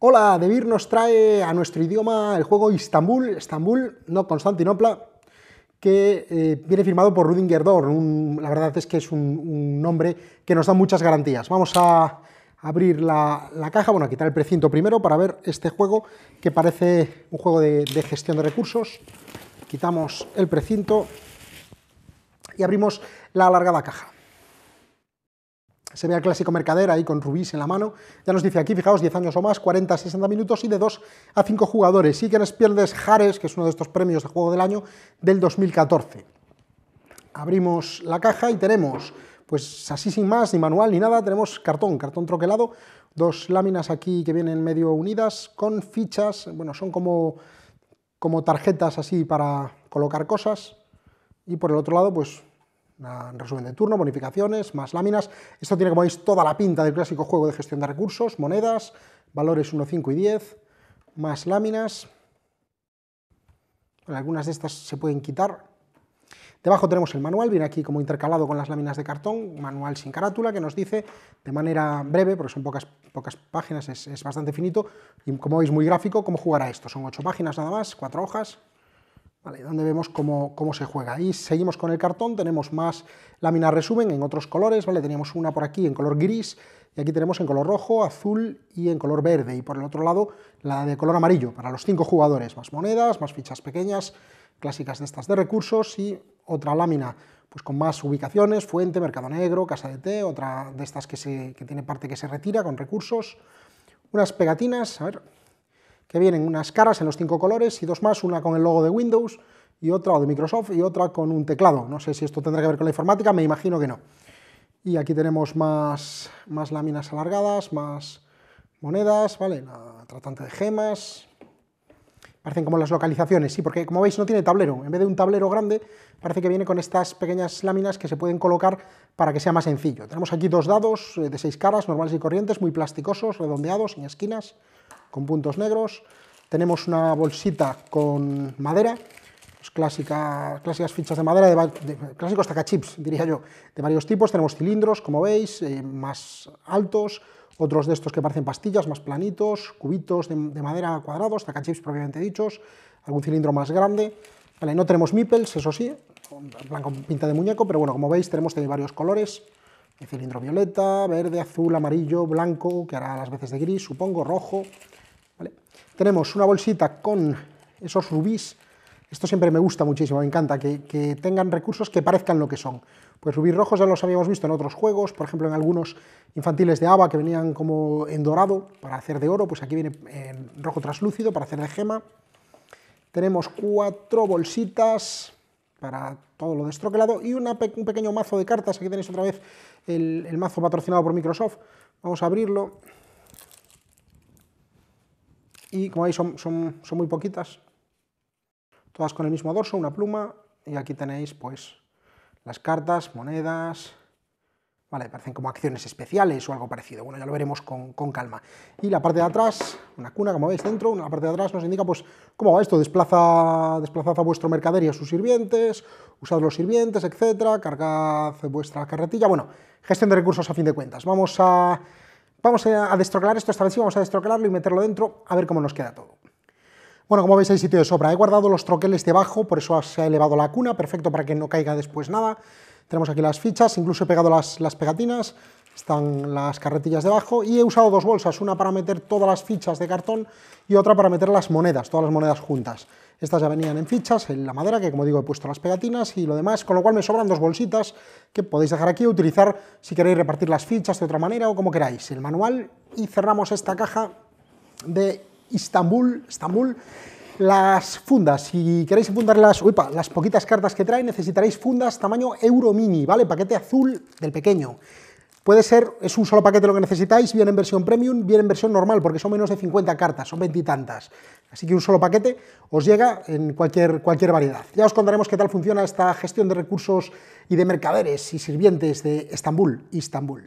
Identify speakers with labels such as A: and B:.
A: Hola, Debir nos trae a nuestro idioma el juego Istanbul, Estambul, no Constantinopla, que eh, viene firmado por Rudinger Dorn. la verdad es que es un, nombre que nos da muchas garantías. Vamos a abrir la, caja, bueno, a quitar el precinto primero para ver este juego que parece un juego de gestión de recursos. Quitamos el precinto y abrimos la alargada caja se ve el clásico mercader ahí con rubíes en la mano, ya nos dice aquí, fijaos, 10 años o más, 40 60 minutos y de 2 a 5 jugadores. Sí que nos pierdes Jares, que es uno de estos premios de juego del año del 2014. Abrimos la caja y tenemos, pues así sin más, ni manual ni nada, tenemos cartón, cartón troquelado, dos láminas aquí que vienen medio unidas con fichas, bueno, son como, como tarjetas así para colocar cosas. Y por el otro lado, pues resumen de turno, bonificaciones, más láminas. Esto tiene, como veis, toda la pinta del clásico juego de gestión de recursos, monedas, valores 1, 5 y 10, más láminas. algunas de estas se pueden quitar. Debajo tenemos el manual, viene aquí como intercalado con las láminas de cartón, manual sin carátula que nos dice de manera breve, porque son pocas, pocas páginas, es, bastante finito, y como veis muy gráfico, cómo jugará esto. Son 8 páginas nada más, cuatro hojas, donde vemos cómo, se juega. Y seguimos con el cartón, tenemos más láminas resumen en otros colores, ¿vale? Teníamos una por aquí en color gris, y aquí tenemos en color rojo, azul y en color verde. Y por el otro lado, la de color amarillo, para los cinco jugadores. Más monedas, más fichas pequeñas, clásicas de estas de recursos, y otra lámina pues con más ubicaciones, fuente, mercado negro, casa de té, otra de estas que, se, que tiene parte que se retira con recursos. Unas pegatinas, a ver, que vienen unas caras en los cinco colores y dos más, una con el logo de Windows y otra de Microsoft y otra con un teclado. No sé si esto tendrá que ver con la informática, me imagino que no. Y aquí tenemos más, más láminas alargadas, más monedas, ¿vale? La tratante de gemas. Parecen como las localizaciones, sí, porque como veis no tiene tablero. En vez de un tablero grande, parece que viene con estas pequeñas láminas que se pueden colocar para que sea más sencillo. Tenemos aquí dos dados eh, de seis caras, normales y corrientes, muy plasticosos, redondeados, sin esquinas con puntos negros. Tenemos una bolsita con madera, pues clásica, clásicas fichas de madera, de, clásicos tacachips, diría yo, de varios tipos. Tenemos cilindros, como veis, eh, más altos, otros de estos que parecen pastillas, más planitos, cubitos de, madera cuadrados, tacachips propiamente dichos, algún cilindro más grande. Vale, no tenemos mipels, eso sí, blanco pinta de muñeco, pero bueno, como veis tenemos varios colores, cilindro violeta, verde, azul, amarillo, blanco, que hará las veces de gris, supongo, rojo, tenemos una bolsita con esos rubíes. Esto siempre me gusta muchísimo, me encanta, que, tengan recursos que parezcan lo que son. Pues rubíes rojos ya los habíamos visto en otros juegos, por ejemplo en algunos infantiles de ABA que venían como en dorado para hacer de oro, pues aquí viene en rojo translúcido para hacer de gema. Tenemos cuatro bolsitas para todo lo destroquelado y un pequeño mazo de cartas, aquí tenéis otra vez el mazo patrocinado por Microsoft. Vamos a abrirlo, y como veis son, son, muy poquitas, todas con el mismo dorso, una pluma, y aquí tenéis pues las cartas, monedas, vale, parecen como acciones especiales o algo parecido, bueno, ya lo veremos con, calma. Y la parte de atrás, una cuna, como veis dentro, la parte de atrás nos indica pues cómo va esto, desplaza, desplazad a vuestro mercader y a sus sirvientes, usad los sirvientes, etcétera, cargad vuestra carretilla, bueno, gestión de recursos a fin de cuentas. Vamos a Vamos a destroclar esto, esta vez sí vamos a destroclarlo y meterlo dentro, a ver cómo nos queda todo. Bueno, como veis hay sitio de sobra. He guardado los troqueles debajo, por eso se ha elevado la cuna, perfecto para que no caiga después nada. Tenemos aquí las fichas, incluso he pegado las, las pegatinas, están las carretillas debajo y he usado dos bolsas, una para meter todas las fichas de cartón y otra para meter las monedas, todas las monedas juntas. Estas ya venían en fichas, en la madera, que como digo he puesto las pegatinas y lo demás, con lo cual me sobran dos bolsitas que podéis dejar aquí, utilizar si queréis repartir las fichas de otra manera o como queráis. El manual y cerramos esta caja de Istambul, Estambul, las fundas, si queréis fundarlas las, las poquitas cartas que trae, necesitaréis fundas tamaño euro mini, ¿vale? Paquete azul del pequeño. Puede ser, es un solo paquete lo que necesitáis, bien en versión premium, bien en versión normal, porque son menos de 50 cartas, son veintitantas. Así que un solo paquete os llega en cualquier, cualquier variedad. Ya os contaremos qué tal funciona esta gestión de recursos y de mercaderes y sirvientes de Estambul, Istambul.